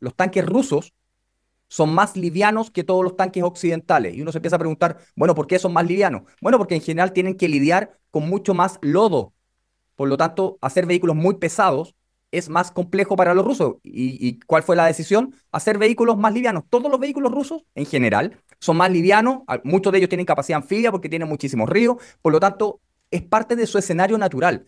los tanques rusos son más livianos que todos los tanques occidentales. Y uno se empieza a preguntar, bueno, ¿por qué son más livianos? Bueno, porque en general tienen que lidiar con mucho más lodo. Por lo tanto, hacer vehículos muy pesados es más complejo para los rusos. ¿Y, cuál fue la decisión? Hacer vehículos más livianos. Todos los vehículos rusos, en general, son más livianos. Muchos de ellos tienen capacidad anfibia porque tienen muchísimos ríos. Por lo tanto, es parte de su escenario natural.